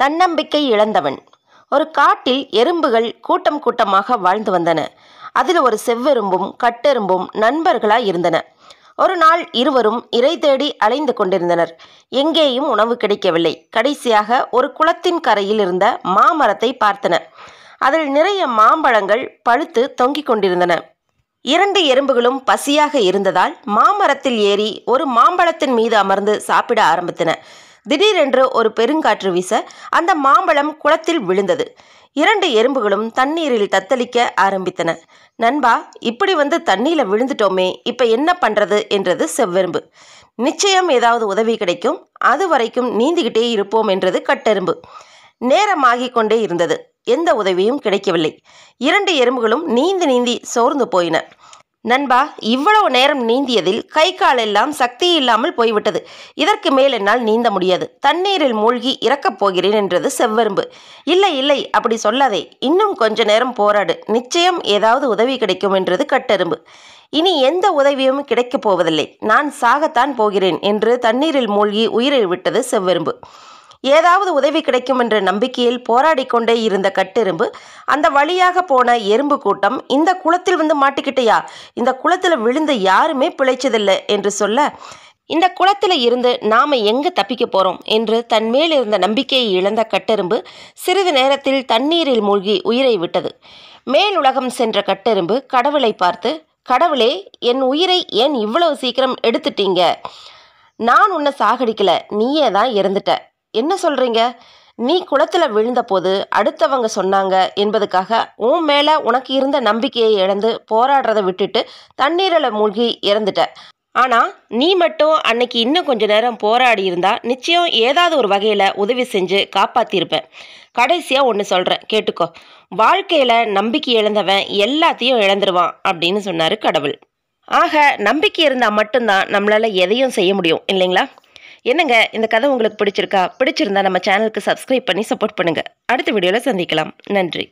தன்னம்பிக்கை இழந்தவன் ஒரு காட்டில் எறும்புகள் கூட்டம் கூட்டமாக வாழ்ந்து வந்தன அதில் ஒரு செவ்வெரும்பும் கட்டெரும்பும் நண்பர்களாய் இருந்தன ஒரு நாள் இருவரும் இறை தேடி அலைந்து கொண்டிருந்தனர் எங்கேயும் உணவு கிடைக்கவில்லை கடைசியாக ஒரு குளத்தின் கரையில் இருந்த மாமரத்தை பார்த்தன அதில் நிறைய மாம்பழங்கள் பழுத்து தொங்கிக் கொண்டிருந்தன இரண்டு எறும்புகளும் பசியாக இருந்ததால் மாமரத்தில் ஏறி ஒரு மாம்பழத்தின் மீது அமர்ந்து சாப்பிட ஆரம்பித்தன திடீரென்று ஒரு பெருங்காற்று வீச அந்த மாம்பழம் குளத்தில் விழுந்தது இரண்டு எறும்புகளும் தண்ணீரில் தத்தளிக்க ஆரம்பித்தன நண்பா இப்படி வந்து தண்ணீரில் விழுந்துட்டோமே இப்போ என்ன பண்ணுறது என்றது செவ்வெரும்பு நிச்சயம் ஏதாவது உதவி கிடைக்கும் அது வரைக்கும் நீந்திக்கிட்டே இருப்போம் என்றது கட்டெரும்பு நேரமாகி கொண்டே இருந்தது எந்த உதவியும் கிடைக்கவில்லை இரண்டு எறும்புகளும் நீந்தி நீந்தி சோர்ந்து போயின நண்பா இவ்வளவு நேரம் நீந்தியதில் கை காலெல்லாம் சக்தி இல்லாமல் போய்விட்டது இதற்கு மேல் என்னால் நீந்த முடியாது தண்ணீரில் மூழ்கி இறக்கப் போகிறேன் என்றது செவ்வரும்பு இல்லை இல்லை அப்படி சொல்லாதே இன்னும் கொஞ்ச நேரம் போராடு நிச்சயம் ஏதாவது உதவி கிடைக்கும் என்றது கட்டெரும்பு இனி எந்த உதவியும் கிடைக்கப் போவதில்லை நான் சாகத்தான் போகிறேன் என்று தண்ணீரில் மூழ்கி உயிரை விட்டது செவ்வெரும்பு ஏதாவது உதவி கிடைக்கும் என்ற நம்பிக்கையில் போராடி கொண்டே இருந்த கட்டெரும்பு அந்த வழியாக போன எறும்பு கூட்டம் இந்த குளத்தில் வந்து மாட்டிக்கிட்டையா இந்த குளத்தில் விழுந்து யாருமே பிழைச்சதில்லை என்று சொல்ல இந்த குளத்தில் இருந்து நாம் எங்கே தப்பிக்க போகிறோம் என்று தன் இருந்த நம்பிக்கையை இழந்த கட்டெரும்பு சிறிது நேரத்தில் தண்ணீரில் மூழ்கி உயிரை விட்டது மேல் உலகம் சென்ற கட்டெரும்பு கடவுளை பார்த்து கடவுளே என் உயிரை ஏன் இவ்வளவு சீக்கிரம் எடுத்துட்டீங்க நான் உன்னை சாகடிக்கல நீயே தான் இறந்துட்ட என்ன சொல்கிறீங்க நீ குளத்தில் விழுந்தபோது அடுத்தவங்க சொன்னாங்க என்பதுக்காக உன் மேலே உனக்கு இருந்த நம்பிக்கையை இழந்து போராடுறதை விட்டுட்டு தண்ணீரில் மூழ்கி இறந்துட்ட ஆனால் நீ மட்டும் அன்னைக்கு இன்னும் கொஞ்ச நேரம் போராடி இருந்தா நிச்சயம் ஏதாவது ஒரு வகையில் உதவி செஞ்சு காப்பாற்றிருப்பேன் கடைசியாக ஒன்று சொல்கிறேன் கேட்டுக்கோ வாழ்க்கையில் நம்பிக்கை இழந்தவன் எல்லாத்தையும் இழந்துருவான் அப்படின்னு சொன்னார் கடவுள் ஆக நம்பிக்கை இருந்தால் மட்டும்தான் நம்மளால் எதையும் செய்ய முடியும் இல்லைங்களா என்னங்க இந்த கதை உங்களுக்கு பிடிச்சிருக்கா பிடிச்சிருந்தா நம்ம சேனலுக்கு சப்ஸ்கிரைப் பண்ணி சப்போர்ட் பண்ணுங்கள் அடுத்த வீடியோவில் சந்திக்கலாம் நன்றி